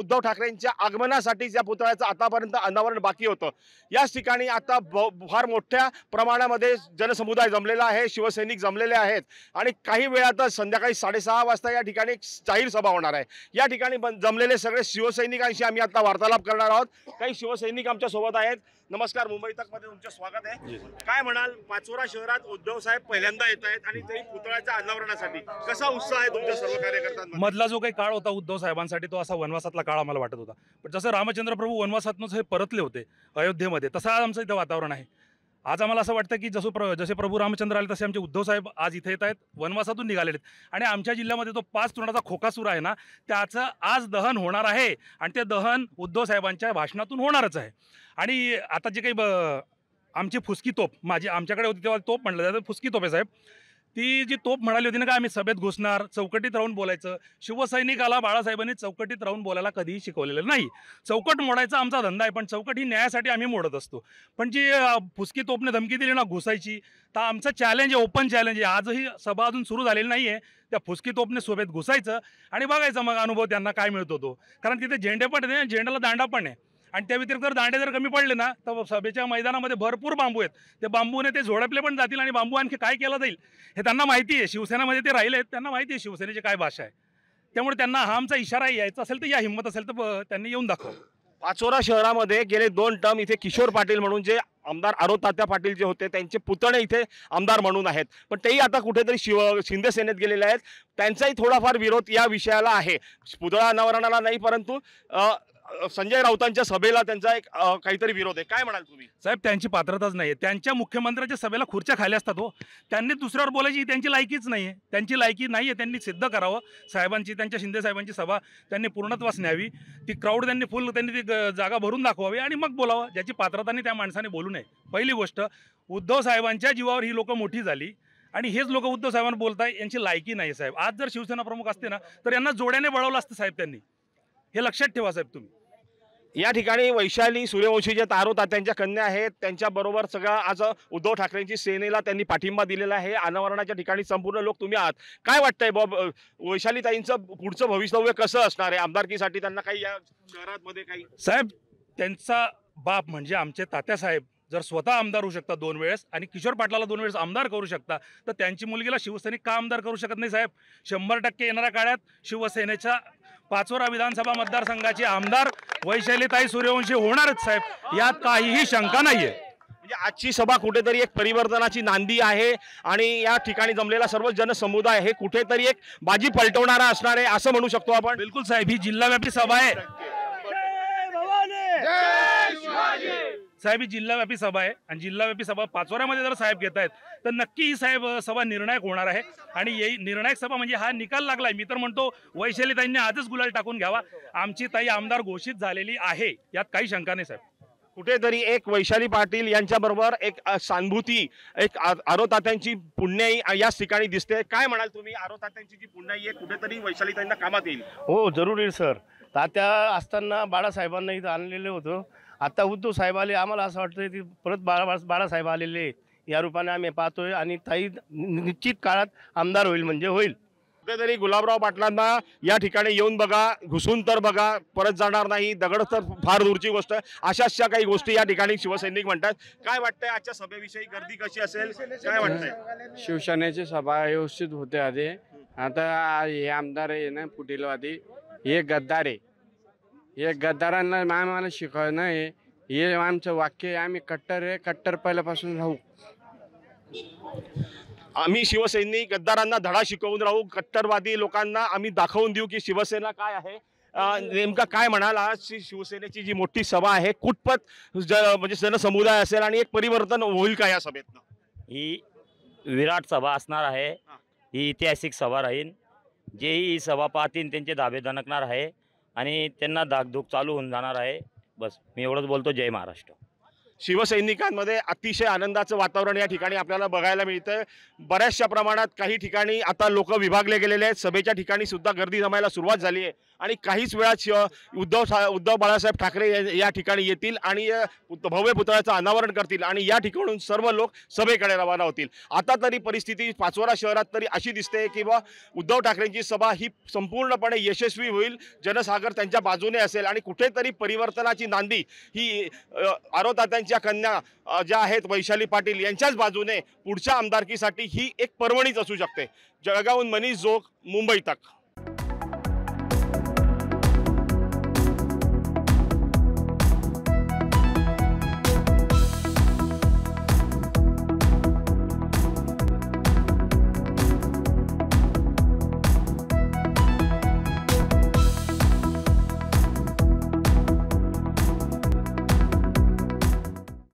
उद्धव ठाकरेंच्या आगमनासाठीच या पुतळ्याचं आतापर्यंत अनावरण बाकी होतं याच ठिकाणी आता फार मोठ्या प्रमाणामध्ये जनसमुदाय जमलेला आहे शिवसैनिक जमलेले आहेत आणि काही वेळातच संध्याकाळी साडेसहा वाजता या ठिकाणी जाहीर सभा होणार आहे या ठिकाणी जमलेले सगळे शिवसैनिकांशी आम्ही आता वार्तालाप करणार आहोत काही शिवसैनिक आमच्या सोबत आहेत नमस्कार मुंबई तक मध्ये तुमचं स्वागत आहे काय म्हणाल पाचोरा शहरात उद्धव साहेब पहिल्यांदा येत आहेत आणि ते पुतळ्याच्या अनावरणासाठी कसा उत्साह आहे तुमच्या सर्व कार्यकर्त्यांना मधला जो काही काळ होता उद्धव साहेबांसाठी तो असा वनवासातला काळ आम्हाला वाटत होता पण जसं रामचंद्र प्रभू वनवासातूनच हे परतले होते अयोध्येमध्ये तसं आज आमचं इथं वातावरण आहे आज आम्हाला असं वाटतं की जसं प्र जसे प्रभू रामचंद्र आले तसे आमचे उद्धव साहेब आज इथे येत आहेत वनवासातून निघालेले आहेत आणि आमच्या जिल्ह्यामध्ये तो पाच तुणाचा सुरू आहे ना त्याचं आज दहन होणार आहे आणि ते दहन उद्धव साहेबांच्या भाषणातून होणारच आहे आणि आता जे काही आमची फुसकी तोप माझी आमच्याकडे होती तेव्हा तोप म्हटलं जातं फुसकी तोप आहे साहेब ती जी तोप म्हणाली होती ना का आम्ही सभेत घुसणार चौकटीत राहून बोलायचं शिवसैनिकाला बाळासाहेबांनी चौकटीत राहून बोलायला कधीही शिकवलेलं नाही चौकट मोडायचा आमचा धंदा आहे पण चौकट ही न्यायासाठी आम्ही मोडत असतो पण जी फुसकी तोपने धमकी दिली ना घुसायची तर आमचं चॅलेंज आहे ओपन चॅलेंज आहे आजही सभा अजून सुरू झालेली नाही आहे त्या फुसकी तोपने सोबत घुसायचं आणि बघायचं मग अनुभव त्यांना काय मिळतो तो कारण तिथे झेंडे पण आहे झेंड्याला दांडा पण आहे आणि त्या व्यतिरिक्त जर दांडे जर कमी पडले ना तर सभेच्या मैदानामध्ये भरपूर बांबू आहेत ते बांबूने ते झोडपले पण जातील आणि बांबू आणखी काय केलं जाईल हे त्यांना माहिती आहे शिवसेनामध्ये ते राहिले आहेत त्यांना माहिती आहे शिवसेनेची काय भाषा आहे त्यामुळे त्यांना हा आमचा इशारा यायचा असेल तर या हिंमत असेल तर त्यांनी येऊन दाखव पाचोरा शहरामध्ये गेले दोन टर्म इथे किशोर पाटील म्हणून जे आमदार आरो तात्या पाटील जे होते त्यांचे पुतणे इथे आमदार म्हणून आहेत पण तेही आता कुठेतरी शिव शिंदे सेनेत गेलेले आहेत त्यांचाही थोडाफार विरोध या विषयाला आहे पुतळा अनावरणाला नाही परंतु संजय राऊतांच्या सभेला त्यांचा एक काहीतरी विरोध आहे काय म्हणाल तुम्ही साहेब त्यांची पात्रताच नाही त्यांच्या मुख्यमंत्र्यांच्या सभेला खुर्च्या खाल्या असतात हो त्यांनी दुसऱ्यावर बोलायची ही त्यांची लायकीच नाही आहे त्यांची लायकी नाही आहे त्यांनी सिद्ध करावं साहेबांची त्यांच्या शिंदे साहेबांची सभा त्यांनी पूर्णत्वास न्यावी ती क्राऊड त्यांनी फुल त्यांनी ती जागा भरून दाखवावी आणि मग बोलावं ज्याची पात्रता नाही त्या माणसाने बोलू नये पहिली गोष्ट उद्धव साहेबांच्या जीवावर ही लोकं मोठी झाली आणि हेच लोक उद्धव साहेबांना बोलताय यांची लायकी नाही साहेब आज जर शिवसेना प्रमुख असते ना तर यांना जोड्याने बळवलं असतं साहेब त्यांनी हे लक्षात ठेवा साहेब तुम्ही या ठिकाणी वैशाली सूर्यवंशी ज्या त्यांच्या कन्या आहेत त्यांच्याबरोबर सगळं आज उद्धव ठाकरेंची सेनेला त्यांनी पाठिंबा दिलेला आहे अनावरणाच्या ठिकाणी संपूर्ण लोक तुम्ही आहात काय वाटतंय बॉब ताईंचं पुढचं भविष्यव्य कसं असणार आहे आमदारकीसाठी त्यांना काही या शहरामध्ये काही साहेब त्यांचा बाप म्हणजे आमचे तात्यासाहेब जर स्वतः आमदार होऊ शकता दोन वेळेस आणि किशोर पाटलाला दोन वेळेस आमदार करू शकता तर त्यांची मुलगीला शिवसैनिक का आमदार करू शकत नाही साहेब शंभर टक्के येणाऱ्या काळात शिवसेनेच्या पाचोरा विधानसभा मतदारसंघाचे आमदार वैशालीताई सूर्यवंशी होणारच साहेब यात काहीही शंका नाहीये म्हणजे आजची सभा कुठेतरी एक परिवर्तनाची नांदी आहे आणि या ठिकाणी जमलेला सर्व जनसमुदाय हे कुठेतरी एक बाजी पलटवणारा असणार आहे असं म्हणू शकतो आपण बिलकुल साहेब ही जिल्हाव्यापी सभा आहे साहेब ही जिल्हाव्यापी सभा आहे आणि जिल्हाव्यापी सभा पाचोऱ्यामध्ये जर साहेब घेत आहेत तर नक्की ही साहेब सभा निर्णायक होणार आहे आणि ये निर्णायक सभा म्हणजे हा निकाल लागलाय मी तर म्हणतो वैशाली ताईंनी आजच गुलाल टाकून घ्यावा आमची ताई आमदार घोषित झालेली आहे यात काही शंका नाही साहेब कुठेतरी एक वैशाली पाटील यांच्याबरोबर एक सानुभूती एक आरोतात्यांची पुण्याई याच ठिकाणी दिसते काय म्हणाल तुम्ही आरोतात्यांची जी पुण्याई आहे कुठेतरी वैशालीताईंना कामात येईल हो जरूर येईल सर तात्या असताना बाळासाहेबांना इथं आणलेलं होतं आता उद्धव साहेब आले आम्हाला असं वाटतं की परत बाळा बाळासाहेब आलेले या रूपाने आम्ही पाहतोय आणि ताई निश्चित काळात आमदार होईल म्हणजे होईल कुठेतरी गुलाबराव पाटलांना या ठिकाणी येऊन बघा घुसून तर बघा परत जाणार नाही दगड तर फार दूरची गोष्ट अशाच्या काही गोष्टी या ठिकाणी शिवसैनिक म्हणतात काय वाटतंय आजच्या सभेविषयी गर्दी कशी असेल काय वाटतंय शिवसेनेची सभा व्यवस्थित होते आधी आता हे आमदार आहे ना पुटीलवादी हे गद्दार आहे हे गद्दारांना आम्हाला शिकवणं आहे हे आमचं वाक्य आहे आम्ही कट्टर आहे कट्टर पहिल्यापासून राहू आम्ही शिवसैनिक गद्दारांना धडा शिकवून राहू कट्टरवादी लोकांना आम्ही दाखवून देऊ की शिवसेना काय आहे नेमका काय म्हणाला शिवसेनेची जी मोठी सभा आहे कुठपत म्हणजे जनसमुदाय असेल आणि एक परिवर्तन होईल का या सभेत ही विराट सभा असणार आहे ही ऐतिहासिक सभा राहील जेही ही सभा पाहतील त्यांचे धाबे दणकणार आहे आणि त्यांना धाकधूक चालू होऊन जाणार आहे बस मी एवढंच बोलतो जय महाराष्ट्र शिवसैनिकांमध्ये अतिशय आनंदाचं वातावरण या ठिकाणी आपल्याला बघायला मिळतं बऱ्याचशा प्रमाणात काही ठिकाणी आता लोक विभागले गेलेले आहेत सभेच्या ठिकाणी सुद्धा गर्दी जमायला सुरुवात झाली आहे आणि काहीच वेळात शिव उद्धव उद्धव बाळासाहेब ठाकरे या ठिकाणी येतील आणि भव्य पुतळ्याचं अनावरण करतील आणि या ठिकाणून सर्व लोक सभेकडे रवाना होतील आता तरी परिस्थिती पाचोरा शहरात तरी अशी दिसते की बा उद्धव ठाकरेंची सभा ही संपूर्णपणे यशस्वी होईल जनसागर त्यांच्या बाजूने असेल आणि कुठेतरी परिवर्तनाची नांदी ही आरोतात्यांची ज्या कन्या ज्या आहेत वैशाली पाटील यांच्याच बाजूने पुढच्या आमदारकीसाठी ही एक पर्वणीच असू शकते जळगावहून मनीष जोग मुंबई तक